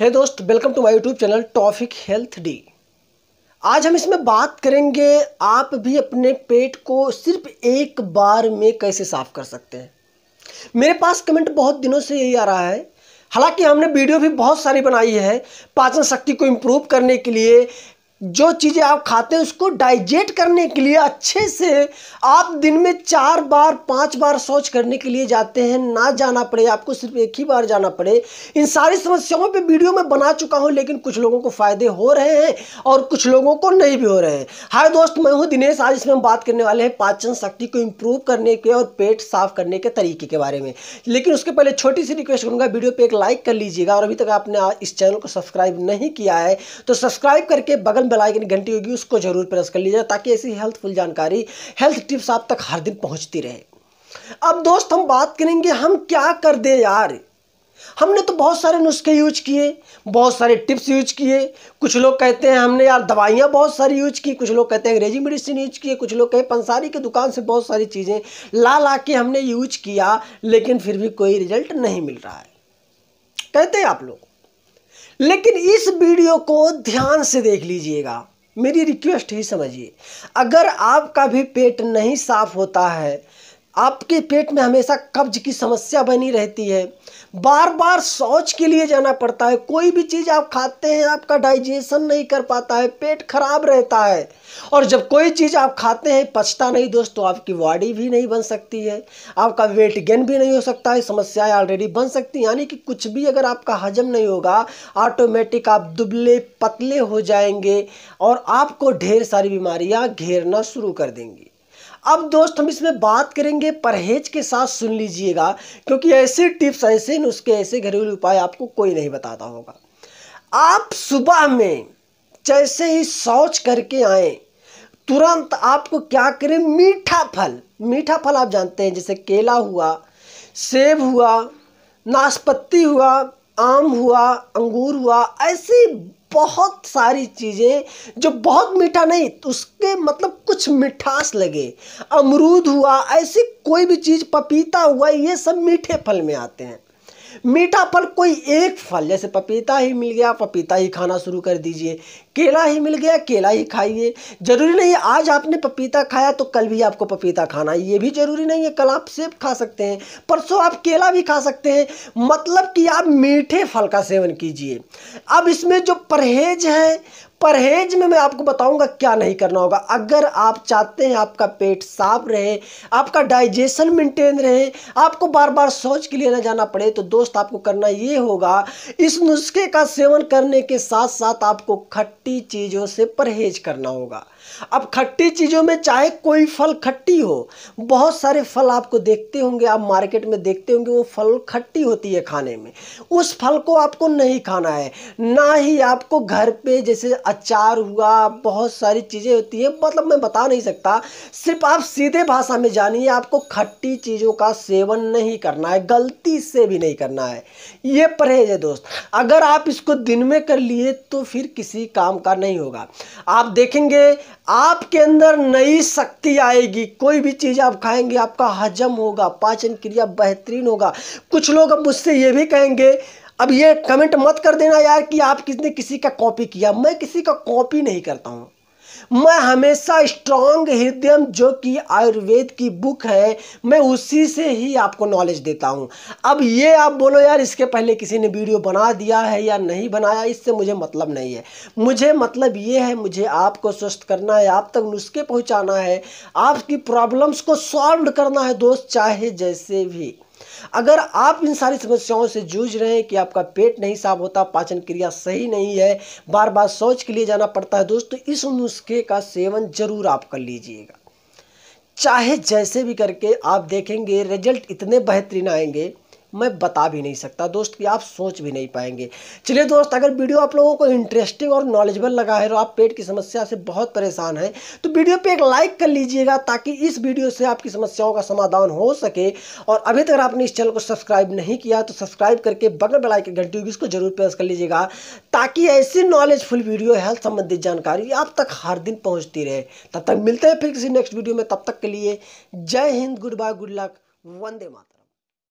हे दोस्त welcome to my YouTube channel topic health डी आज हम इसमें बात करेंगे आप भी अपने पेट को सिर्फ एक बार में कैसे साफ कर सकते हैं मेरे पास कमेंट बहुत दिनों से यही आ रहा है हालांकि हमने वीडियो भी बहुत सारी बनाई है पाचन शक्ति को इम्प्रूव करने के लिए जो चीज़ें आप खाते हैं उसको डाइजेट करने के लिए अच्छे से आप दिन में चार बार पांच बार सोच करने के लिए जाते हैं ना जाना पड़े आपको सिर्फ एक ही बार जाना पड़े इन सारी समस्याओं पे वीडियो में बना चुका हूं लेकिन कुछ लोगों को फ़ायदे हो रहे हैं और कुछ लोगों को नहीं भी हो रहे हैं हाय दोस्त मैं हूँ दिनेश आज इसमें हम बात करने वाले हैं पाचन शक्ति को इम्प्रूव करने के और पेट साफ करने के तरीके के बारे में लेकिन उसके पहले छोटी सी रिक्वेस्ट करूँगा वीडियो पर एक लाइक कर लीजिएगा और अभी तक आपने इस चैनल को सब्सक्राइब नहीं किया है तो सब्सक्राइब करके बगल में बेल आइकन घंटी होगी उसको जरूर प्रेस कर लीजिए ताकि ऐसी हेल्थफुल जानकारी हेल्थ टिप्स आप तक हर दिन पहुंचती रहे अब दोस्त हम बात करेंगे हम क्या कर दे यार हमने तो बहुत सारे नुस्खे यूज किए बहुत सारे टिप्स यूज किए कुछ लोग कहते हैं हमने यार दवाइयाँ बहुत सारी यूज की कुछ लोग कहते हैं अंग्रेजी मेडिसिन यूज किए कुछ लोग कहे पंसारी की दुकान से बहुत सारी चीज़ें ला ला के हमने यूज किया लेकिन फिर भी कोई रिजल्ट नहीं मिल रहा है कहते हैं आप लोग लेकिन इस वीडियो को ध्यान से देख लीजिएगा मेरी रिक्वेस्ट ही समझिए अगर आपका भी पेट नहीं साफ होता है आपके पेट में हमेशा कब्ज की समस्या बनी रहती है बार बार शौच के लिए जाना पड़ता है कोई भी चीज़ आप खाते हैं आपका डाइजेशन नहीं कर पाता है पेट खराब रहता है और जब कोई चीज़ आप खाते हैं पचता नहीं दोस्त तो आपकी बॉडी भी नहीं बन सकती है आपका वेट गेन भी नहीं हो सकता है समस्याएं ऑलरेडी बन सकती हैं यानी कि कुछ भी अगर आपका हजम नहीं होगा ऑटोमेटिक आप दुबले पतले हो जाएंगे और आपको ढेर सारी बीमारियाँ घेरना शुरू कर देंगी अब दोस्त हम इसमें बात करेंगे परहेज के साथ सुन लीजिएगा क्योंकि ऐसे टिप्स ऐसे नुस्खे ऐसे घरेलू उपाय आपको कोई नहीं बताता होगा आप सुबह में जैसे ही शौच करके आए तुरंत आपको क्या करें मीठा फल मीठा फल आप जानते हैं जैसे केला हुआ सेब हुआ नाशपत्ती हुआ आम हुआ अंगूर हुआ ऐसे बहुत सारी चीज़ें जो बहुत मीठा नहीं तो उसके मतलब कुछ मिठास लगे अमरूद हुआ ऐसी कोई भी चीज़ पपीता हुआ ये सब मीठे फल में आते हैं मीठा फल कोई एक फल जैसे पपीता ही मिल गया पपीता ही खाना शुरू कर दीजिए केला ही मिल गया केला ही खाइए ज़रूरी नहीं है आज आपने पपीता खाया तो कल भी आपको पपीता खाना है ये भी ज़रूरी नहीं है कल आप सेब खा सकते हैं परसों आप केला भी खा सकते हैं मतलब कि आप मीठे फल का सेवन कीजिए अब इसमें जो परहेज है परहेज में मैं आपको बताऊंगा क्या नहीं करना होगा अगर आप चाहते हैं आपका पेट साफ रहे आपका डाइजेशन मेंटेन रहे आपको बार बार सोच के लिए ना जाना पड़े तो दोस्त आपको करना ये होगा इस नुस्खे का सेवन करने के साथ साथ आपको खट्टी चीज़ों से परहेज करना होगा अब खट्टी चीज़ों में चाहे कोई फल खट्टी हो बहुत सारे फल आपको देखते होंगे आप मार्केट में देखते होंगे वो फल खट्टी होती है खाने में उस फल को आपको नहीं खाना है ना ही आपको घर पे जैसे अचार हुआ बहुत सारी चीज़ें होती हैं मतलब मैं बता नहीं सकता सिर्फ आप सीधे भाषा में जानिए आपको खट्टी चीज़ों का सेवन नहीं करना है गलती से भी नहीं करना है ये परहेज है दोस्त अगर आप इसको दिन में कर लिए तो फिर किसी काम का नहीं होगा आप देखेंगे आपके अंदर नई शक्ति आएगी कोई भी चीज़ आप खाएंगे आपका हजम होगा पाचन क्रिया बेहतरीन होगा कुछ लोग अब मुझसे ये भी कहेंगे अब ये कमेंट मत कर देना यार कि आप किसने किसी का कॉपी किया मैं किसी का कॉपी नहीं करता हूँ मैं हमेशा स्ट्रॉन्ग हृदय जो कि आयुर्वेद की बुक है मैं उसी से ही आपको नॉलेज देता हूँ अब ये आप बोलो यार इसके पहले किसी ने वीडियो बना दिया है या नहीं बनाया इससे मुझे मतलब नहीं है मुझे मतलब ये है मुझे आपको स्वस्थ करना है आप तक नुस्खे पहुँचाना है आपकी प्रॉब्लम्स को सॉल्व करना है दोस्त चाहे जैसे भी अगर आप इन सारी समस्याओं से जूझ रहे हैं कि आपका पेट नहीं साफ होता पाचन क्रिया सही नहीं है बार बार शौच के लिए जाना पड़ता है दोस्तों इस नुस्खे का सेवन जरूर आप कर लीजिएगा चाहे जैसे भी करके आप देखेंगे रिजल्ट इतने बेहतरीन आएंगे मैं बता भी नहीं सकता दोस्त कि आप सोच भी नहीं पाएंगे चलिए दोस्त अगर वीडियो आप लोगों को इंटरेस्टिंग और नॉलेजेबल लगा है और आप पेट की समस्या से बहुत परेशान हैं तो वीडियो पे एक लाइक कर लीजिएगा ताकि इस वीडियो से आपकी समस्याओं का समाधान हो सके और अभी तक आपने इस चैनल को सब्सक्राइब नहीं किया तो सब्सक्राइब करके बगल बेल के घंटी भी इसको जरूर प्रेस कर लीजिएगा ताकि ऐसी नॉलेजफुल वीडियो हेल्थ संबंधित जानकारी आप तक हर दिन पहुँचती रहे तब तक मिलते हैं फिर किसी नेक्स्ट वीडियो में तब तक के लिए जय Hind good bye good luck वंदे माता